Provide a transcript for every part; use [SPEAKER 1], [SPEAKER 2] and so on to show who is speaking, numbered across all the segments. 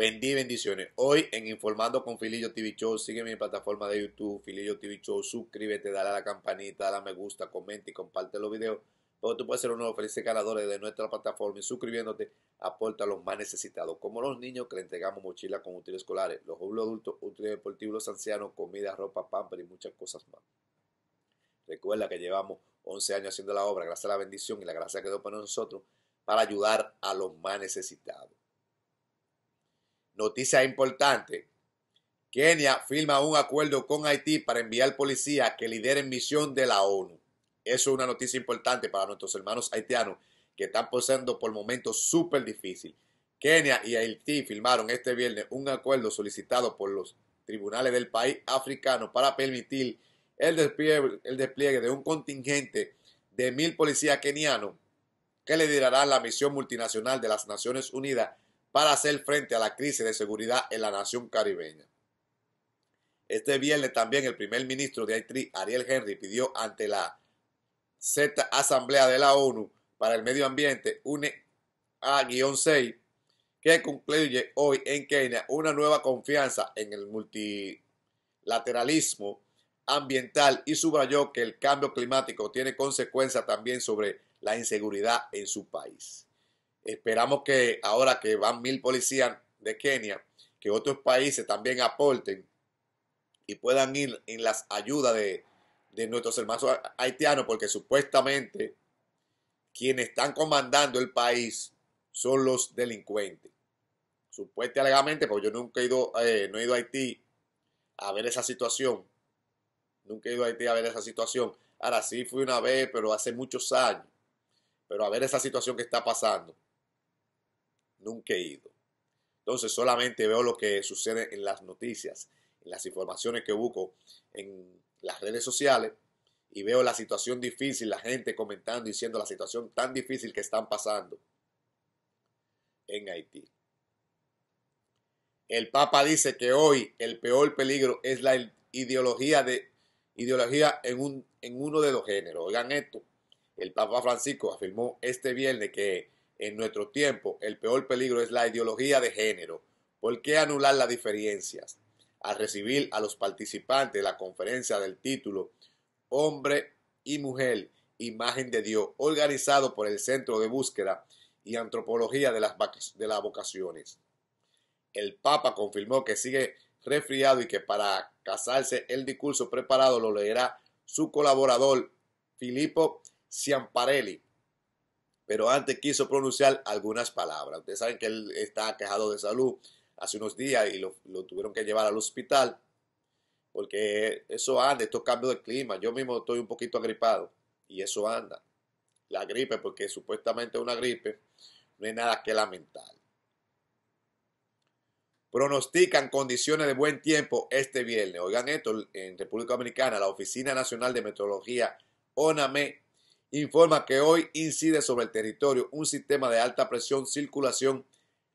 [SPEAKER 1] Bendí bendiciones. Hoy en Informando con Filillo TV Show, sígueme en mi plataforma de YouTube, Filillo TV Show, suscríbete, dale a la campanita, dale a me gusta, comenta y comparte los videos. Porque tú puedes ser uno de los felices ganadores de nuestra plataforma y suscribiéndote aporta a los más necesitados, como los niños que le entregamos mochilas con útiles escolares, los jóvenes adultos, útiles deportivos, los ancianos, comida, ropa, pamper y muchas cosas más. Recuerda que llevamos 11 años haciendo la obra, gracias a la bendición y la gracia que dio para nosotros para ayudar a los más necesitados. Noticia importante. Kenia firma un acuerdo con Haití para enviar policías que lideren misión de la ONU. Eso es una noticia importante para nuestros hermanos haitianos que están pasando por momentos súper difíciles. Kenia y Haití firmaron este viernes un acuerdo solicitado por los tribunales del país africano para permitir el despliegue, el despliegue de un contingente de mil policías kenianos que liderarán la misión multinacional de las Naciones Unidas para hacer frente a la crisis de seguridad en la nación caribeña. Este viernes también el primer ministro de Haití, Ariel Henry, pidió ante la Z Asamblea de la ONU para el Medio Ambiente, UNE 6 que concluye hoy en Kenia una nueva confianza en el multilateralismo ambiental y subrayó que el cambio climático tiene consecuencias también sobre la inseguridad en su país. Esperamos que ahora que van mil policías de Kenia, que otros países también aporten y puedan ir en las ayudas de, nuestros hermanos haitianos, porque supuestamente quienes están comandando el país son los delincuentes. Supuestamente, porque yo nunca he ido, eh, no he ido a Haití a ver esa situación. Nunca he ido a Haití a ver esa situación. Ahora sí fui una vez, pero hace muchos años. Pero a ver esa situación que está pasando nunca he ido. Entonces solamente veo lo que sucede en las noticias, en las informaciones que busco en las redes sociales y veo la situación difícil, la gente comentando, diciendo la situación tan difícil que están pasando en Haití. El Papa dice que hoy el peor peligro es la ideología, de, ideología en, un, en uno de los géneros. Oigan esto. El Papa Francisco afirmó este viernes que en nuestro tiempo el peor peligro es la ideología de género. ¿Por qué anular las diferencias? Al recibir a los participantes de la conferencia del título Hombre y Mujer, Imagen de Dios, organizado por el Centro de Búsqueda y Antropología de las, de las Vocaciones. El Papa confirmó que sigue resfriado y que para casarse el discurso preparado lo leerá su colaborador Filippo Ciamparelli pero antes quiso pronunciar algunas palabras. Ustedes saben que él está quejado de salud hace unos días y lo, tuvieron que llevar al hospital, porque eso anda, estos cambios de clima. Yo mismo estoy un poquito agripado y eso anda. La gripe, porque supuestamente una gripe, no hay nada que lamentar. Pronostican condiciones de buen tiempo este viernes. Oigan esto, en República Dominicana, la Oficina Nacional de Meteorología, ONAME, informa que hoy incide sobre el territorio un sistema de alta presión circulación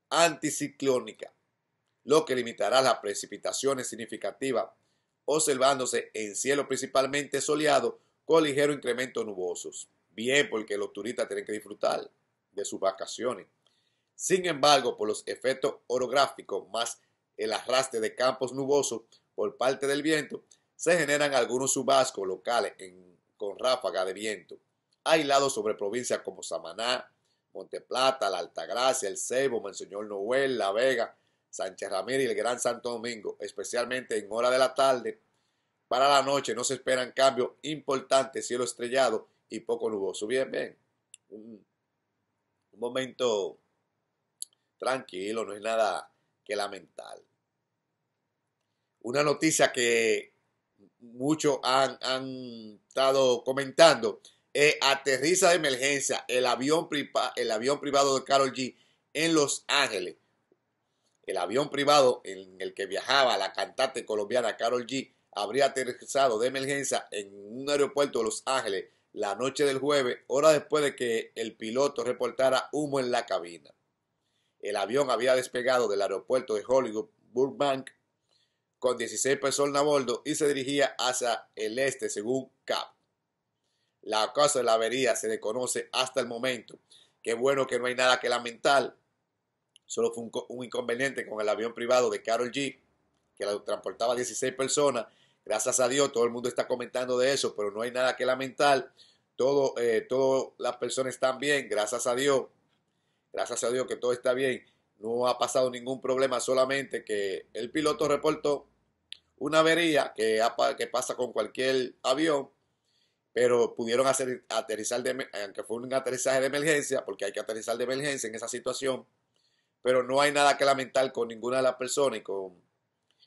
[SPEAKER 1] anticiclónica, lo que limitará las precipitaciones significativas, observándose en cielo principalmente soleado con ligero incremento nubosos. Bien, porque los turistas tienen que disfrutar de sus vacaciones. Sin embargo, por los efectos orográficos más el arrastre de campos nubosos por parte del viento, se generan algunos subascos locales con ráfaga de viento aislado sobre provincias como Samaná, Monteplata, La Altagracia, El Cebo, Monseñor Noel, La Vega, Sánchez Ramírez y el Gran Santo Domingo, especialmente en hora de la tarde. Para la noche no se esperan cambios importantes, cielo estrellado y poco nuboso. Bien, bien. Un, momento tranquilo, no es nada que lamentar. Una noticia que muchos han, han estado comentando eh, aterriza de emergencia el avión, el avión privado de Carol G en Los Ángeles. El avión privado en el que viajaba la cantante colombiana Carol G habría aterrizado de emergencia en un aeropuerto de Los Ángeles la noche del jueves, hora después de que el piloto reportara humo en la cabina. El avión había despegado del aeropuerto de Hollywood Burbank con 16 personas a bordo y se dirigía hacia el este, según CAP. La causa de la avería se desconoce hasta el momento. Qué bueno que no hay nada que lamentar. Solo fue un, inconveniente con el avión privado de Carol G, que la transportaba 16 personas. Gracias a Dios, todo el mundo está comentando de eso, pero no hay nada que lamentar. Todo, eh, todas las personas están bien, gracias a Dios. Gracias a Dios que todo está bien. No ha pasado ningún problema, solamente que el piloto reportó una avería que, que pasa con cualquier avión pero pudieron hacer, aterrizar, de, aunque fue un aterrizaje de emergencia, porque hay que aterrizar de emergencia en esa situación, pero no hay nada que lamentar con ninguna de las personas y con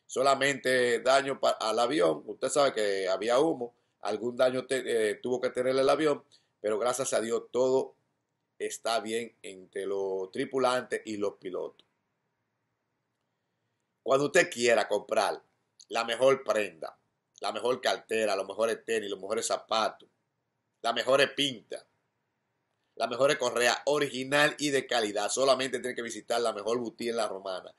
[SPEAKER 1] solamente daño al avión. Usted sabe que había humo, algún daño eh, tuvo que tener el avión, pero gracias a Dios todo está bien entre los tripulantes y los pilotos. Cuando usted quiera comprar la mejor prenda, la mejor cartera, los mejores tenis, los mejores zapatos, las mejores pinta, las mejores correa original y de calidad. Solamente tienes que visitar la mejor boutique en La Romana.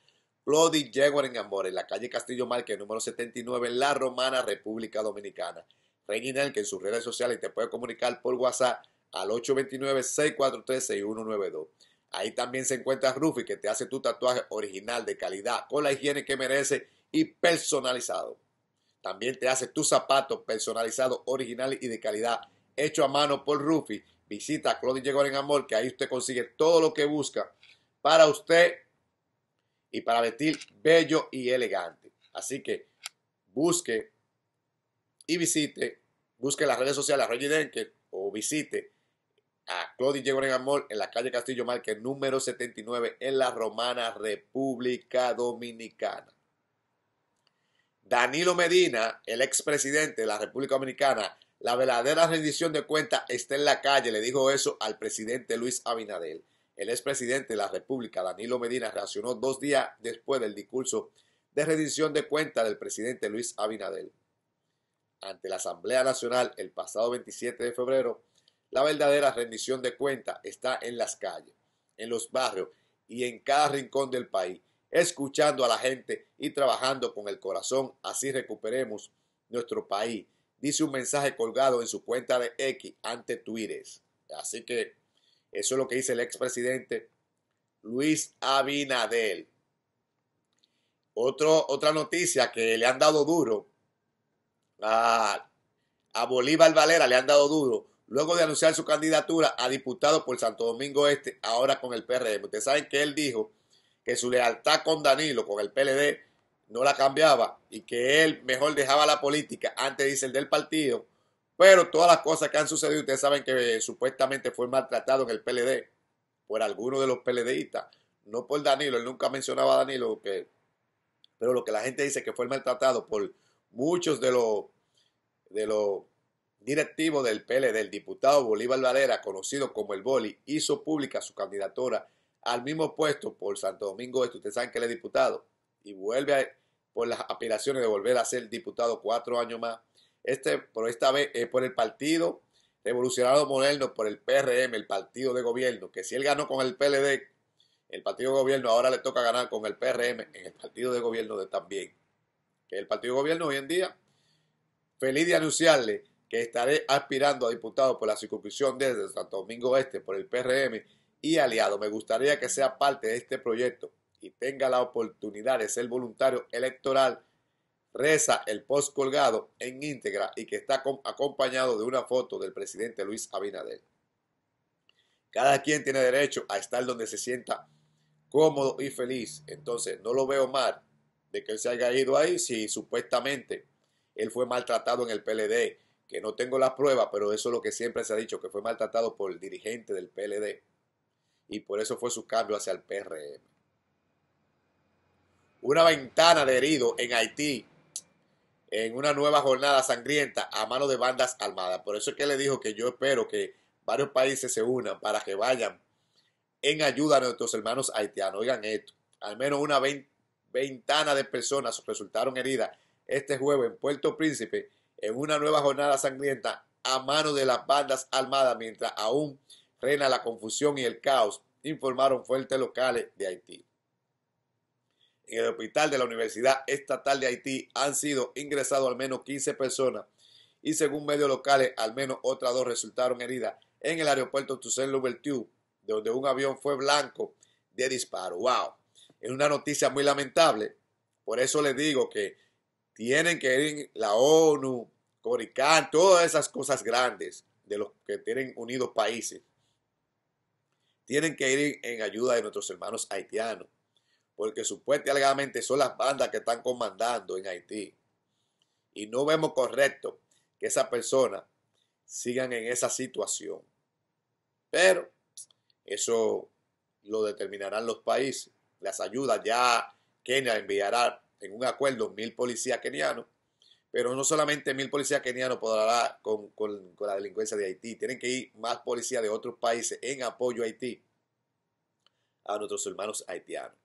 [SPEAKER 1] Plody Jaguar en amor en la calle Castillo Márquez, número 79, en La Romana, República Dominicana. Reginald, que en sus redes sociales te puede comunicar por WhatsApp al 829-643-6192. Ahí también se encuentra Rufi, que te hace tu tatuaje original de calidad, con la higiene que merece y personalizado. También te hace tu zapato personalizado, original y de calidad, hecho a mano por Rufi. Visita a Llegó en Amor, que ahí usted consigue todo lo que busca para usted y para vestir bello y elegante. Así que busque y visite, busque las redes sociales a Roger Denker o visite a Claudio Llegó en Amor en la calle Castillo Marque, número 79 en la Romana República Dominicana. Danilo Medina, el expresidente de la República Dominicana, la verdadera rendición de cuentas está en la calle, le dijo eso al presidente Luis Abinadel. El expresidente de la República, Danilo Medina, reaccionó dos días después del discurso de rendición de cuentas del presidente Luis Abinadel. Ante la Asamblea Nacional el pasado 27 de febrero, la verdadera rendición de cuentas está en las calles, en los barrios y en cada rincón del país escuchando a la gente y trabajando con el corazón. Así recuperemos nuestro país. Dice un mensaje colgado en su cuenta de X ante Twitter. Así que eso es lo que dice el expresidente Luis Abinadel. Otro, otra noticia que le han dado duro a, a Bolívar Valera, le han dado duro luego de anunciar su candidatura a diputado por Santo Domingo Este, ahora con el PRM. Ustedes saben que él dijo que su lealtad con Danilo, con el PLD, no la cambiaba y que él mejor dejaba la política antes, dice el del partido. Pero todas las cosas que han sucedido, ustedes saben que eh, supuestamente fue maltratado en el PLD por alguno de los PLDistas, no por Danilo, él nunca mencionaba a Danilo, que, pero lo que la gente dice que fue maltratado por muchos de los, de los directivos del PLD, el diputado Bolívar Valera, conocido como el Boli, hizo pública su candidatura al mismo puesto por Santo Domingo Este, ustedes saben que él es diputado y vuelve por las aspiraciones de volver a ser diputado cuatro años más. Este, por esta vez es por el Partido Revolucionario Moderno, por el PRM, el Partido de Gobierno, que si él ganó con el PLD, el Partido de Gobierno ahora le toca ganar con el PRM en el Partido de Gobierno de también. Que el Partido de Gobierno hoy en día, feliz de anunciarle que estaré aspirando a diputado por la circunscripción desde Santo Domingo Este, por el PRM, y aliado, Me gustaría que sea parte de este proyecto y tenga la oportunidad de ser voluntario electoral. Reza el post colgado en íntegra y que está acompañado de una foto del presidente Luis Abinader. Cada quien tiene derecho a estar donde se sienta cómodo y feliz. Entonces, no lo veo mal de que él se haya ido ahí si supuestamente él fue maltratado en el PLD, que no tengo las pruebas pero eso es lo que siempre se ha dicho, que fue maltratado por el dirigente del PLD y por eso fue su cambio hacia el PRM. Una ventana de herido en Haití en una nueva jornada sangrienta a mano de bandas armadas. Por eso es que le dijo que yo espero que varios países se unan para que vayan en ayuda a nuestros hermanos haitianos. Oigan esto, al menos una ventana de personas resultaron heridas este jueves en Puerto Príncipe en una nueva jornada sangrienta a mano de las bandas armadas, mientras aún reina la confusión y el caos, informaron fuertes locales de Haití. En el hospital de la Universidad Estatal de Haití han sido ingresados al menos 15 personas y según medios locales al menos otras dos resultaron heridas en el aeropuerto Toussaint Louverture, donde un avión fue blanco de disparo. ¡Wow! Es una noticia muy lamentable. Por eso les digo que tienen que ir la ONU, Coricán, todas esas cosas grandes de los que tienen unidos países tienen que ir en ayuda de nuestros hermanos haitianos, porque supuestamente son las bandas que están comandando en Haití. Y no vemos correcto que esas personas sigan en esa situación. Pero eso lo determinarán los países. Las ayudas ya Kenia enviará en un acuerdo mil policías kenianos pero no solamente mil policías kenianos podrán con, con, la delincuencia de Haití. Tienen que ir más policías de otros países en apoyo a Haití, a nuestros hermanos haitianos,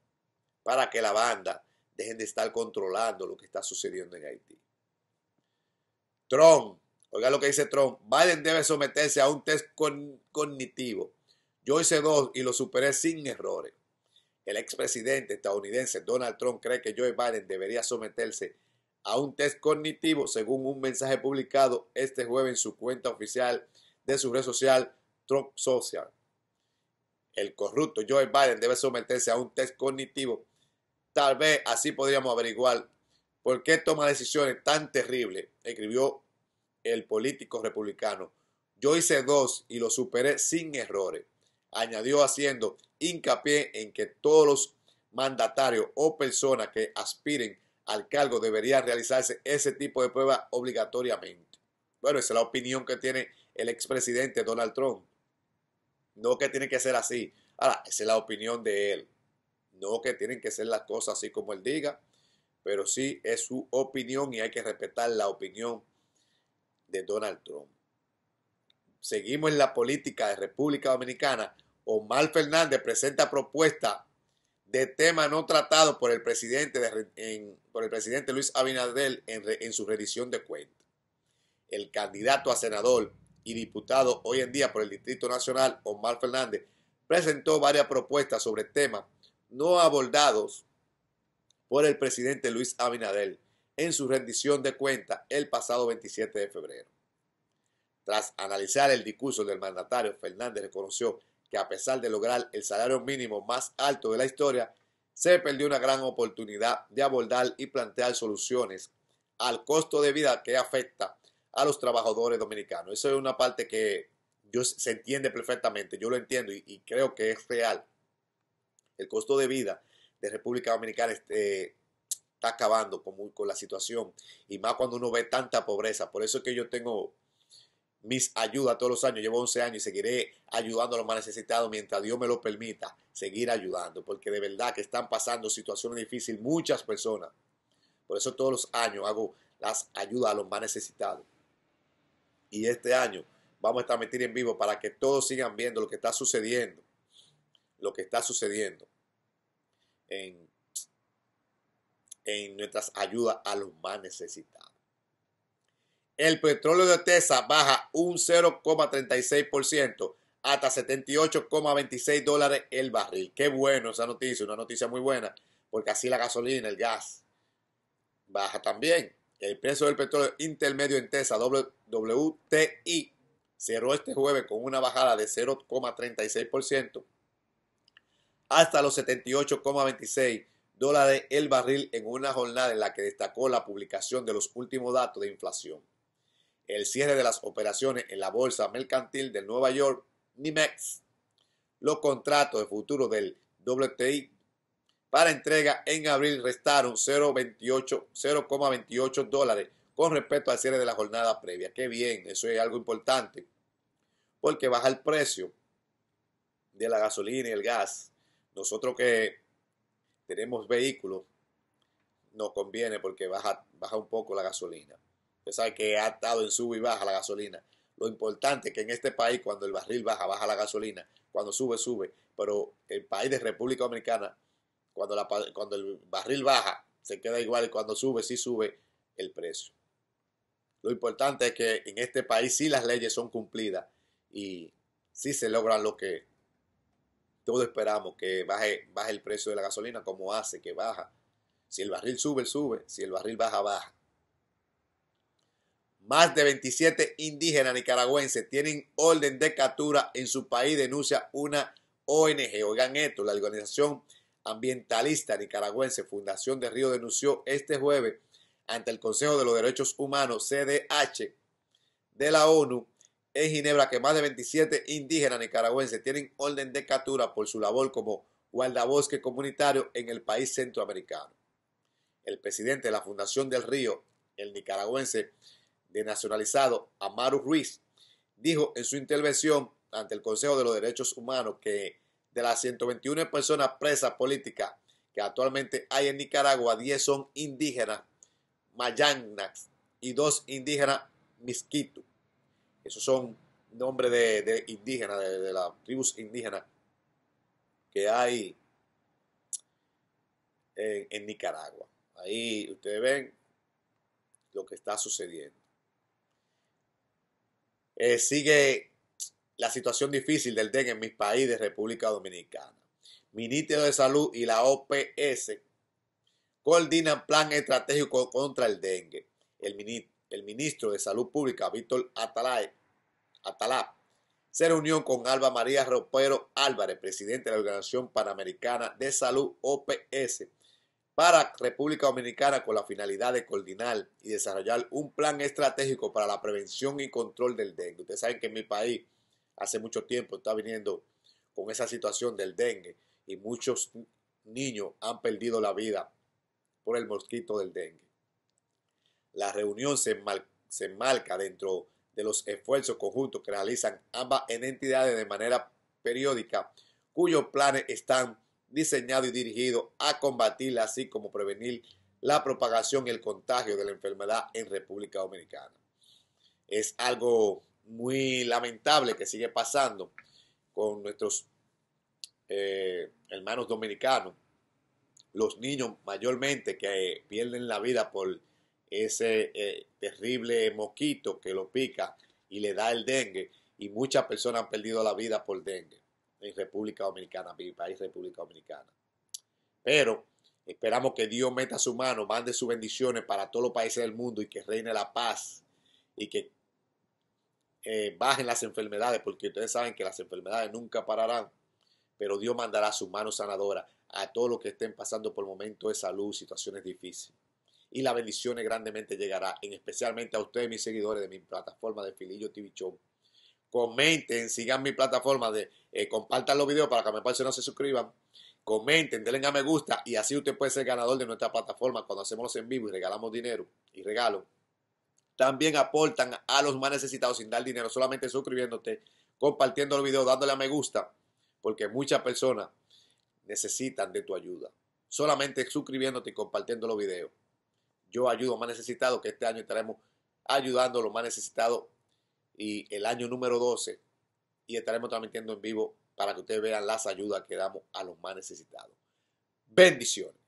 [SPEAKER 1] para que la banda dejen de estar controlando lo que está sucediendo en Haití. Trump, oiga lo que dice Trump, Biden debe someterse a un test cognitivo. Yo hice dos y lo superé sin errores. El expresidente estadounidense Donald Trump cree que Joe Biden debería someterse a un test cognitivo, según un mensaje publicado este jueves en su cuenta oficial de su red social Trump Social. El corrupto Joe Biden debe someterse a un test cognitivo. Tal vez así podríamos averiguar por qué toma decisiones tan terribles, escribió el político republicano. Yo hice dos y lo superé sin errores, añadió haciendo hincapié en que todos los mandatarios o personas que aspiren al cargo debería realizarse ese tipo de prueba obligatoriamente. Bueno, esa es la opinión que tiene el expresidente Donald Trump. No que tiene que ser así. Ahora, esa es la opinión de él. No que tienen que ser las cosas así como él diga, pero sí es su opinión y hay que respetar la opinión de Donald Trump. Seguimos en la política de República Dominicana. Omar Fernández presenta propuesta de tema no tratado por el presidente, por el presidente Luis Abinadel en, su rendición de cuentas. El candidato a senador y diputado hoy en día por el Distrito Nacional, Omar Fernández, presentó varias propuestas sobre temas no abordados por el presidente Luis Abinadel en su rendición de cuentas el pasado 27 de febrero. Tras analizar el discurso del mandatario, Fernández reconoció que a pesar de lograr el salario mínimo más alto de la historia, se perdió una gran oportunidad de abordar y plantear soluciones al costo de vida que afecta a los trabajadores dominicanos. Eso es una parte que yo, se entiende perfectamente, yo lo entiendo y, creo que es real. El costo de vida de República Dominicana este, está acabando con, con la situación y más cuando uno ve tanta pobreza. Por eso es que yo tengo mis ayudas todos los años. Llevo 11 años y seguiré ayudando a los más necesitados mientras Dios me lo permita, seguir ayudando, porque de verdad que están pasando situaciones difíciles muchas personas. Por eso todos los años hago las ayudas a los más necesitados. Y este año vamos a estar en vivo para que todos sigan viendo lo que está sucediendo, lo que está sucediendo en, en nuestras ayudas a los más necesitados. El petróleo de Tesa baja un 0,36% hasta 78,26 dólares el barril. Qué bueno esa noticia, una noticia muy buena, porque así la gasolina, el gas, baja también. El precio del petróleo intermedio en Tesa, WTI, cerró este jueves con una bajada de 0,36% hasta los 78,26 dólares el barril en una jornada en la que destacó la publicación de los últimos datos de inflación el cierre de las operaciones en la Bolsa Mercantil de Nueva York, NYMEX, los contratos de futuro del WTI para entrega en abril restaron 0,28 dólares con respecto al cierre de la jornada previa. Qué bien, eso es algo importante, porque baja el precio de la gasolina y el gas. Nosotros que tenemos vehículos, nos conviene porque baja un poco la gasolina sabe que ha estado en sube y baja la gasolina. Lo importante es que en este país, cuando el barril baja, baja la gasolina. Cuando sube, sube. Pero el país de República Dominicana, cuando, cuando el barril baja, se queda igual. Y cuando sube, sí sube el precio. Lo importante es que en este país sí las leyes son cumplidas y sí se logran lo que todos esperamos, que baje, baje el precio de la gasolina como hace que baja. Si el barril sube, sube. Si el barril baja, baja. Más de 27 indígenas nicaragüenses tienen orden de captura en su país, denuncia una ONG. Oigan esto, la organización ambientalista nicaragüense Fundación del Río denunció este jueves ante el Consejo de los Derechos Humanos, CDH, de la ONU en Ginebra, que más de 27 indígenas nicaragüenses tienen orden de captura por su labor como guardabosque comunitario en el país centroamericano. El presidente de la Fundación del Río, el nicaragüense de nacionalizado Amaru Ruiz dijo en su intervención ante el Consejo de los Derechos Humanos que de las 121 personas presas políticas que actualmente hay en Nicaragua, 10 son indígenas mayangas y dos indígenas misquitu. Esos son nombres de, indígenas, de, las tribus indígenas que hay en Nicaragua. Ahí ustedes ven lo que está sucediendo. Eh, sigue la situación difícil del dengue en mi país de República Dominicana. Ministerio de Salud y la OPS coordinan plan estratégico contra el dengue. El, el ministro de Salud Pública, Víctor Atalá, se reunió con Alba María Ropero Álvarez, presidente de la Organización Panamericana de Salud OPS, para República Dominicana con la finalidad de coordinar y desarrollar un plan estratégico para la prevención y control del dengue. Ustedes saben que en mi país hace mucho tiempo está viniendo con esa situación del dengue y muchos niños han perdido la vida por el mosquito del dengue. La reunión se, enmarca, dentro de los esfuerzos conjuntos que realizan ambas entidades de manera periódica, cuyos planes están diseñado y dirigido a combatir, así como prevenir la propagación y el contagio de la enfermedad en República Dominicana. Es algo muy lamentable que sigue pasando con nuestros eh, hermanos dominicanos, los niños mayormente que pierden la vida por ese eh, terrible mosquito que lo pica y le da el dengue y muchas personas han perdido la vida por dengue en República Dominicana, mi país República Dominicana. Pero esperamos que Dios meta su mano, mande sus bendiciones para todos los países del mundo y que reine la paz y que eh, bajen las enfermedades, porque ustedes saben que las enfermedades nunca pararán, pero Dios mandará su mano sanadora a todos los que estén pasando por momentos de salud, situaciones difíciles. Y las bendiciones grandemente llegará, en especialmente a ustedes, mis seguidores de mi plataforma de Filillo TV Show. Comenten, sigan mi plataforma de eh, compartan los videos para que a parece no se suscriban, comenten, denle a me gusta y así usted puede ser ganador de nuestra plataforma cuando hacemos los en vivo y regalamos dinero y regalo. También aportan a los más necesitados sin dar dinero, solamente suscribiéndote, compartiendo el videos, dándole a me gusta, porque muchas personas necesitan de tu ayuda. Solamente suscribiéndote y compartiendo los videos. Yo ayudo a más necesitados, que este año estaremos ayudando a los más necesitados y el año número 12 y estaremos transmitiendo en vivo para que ustedes vean las ayudas que damos a los más necesitados. Bendiciones.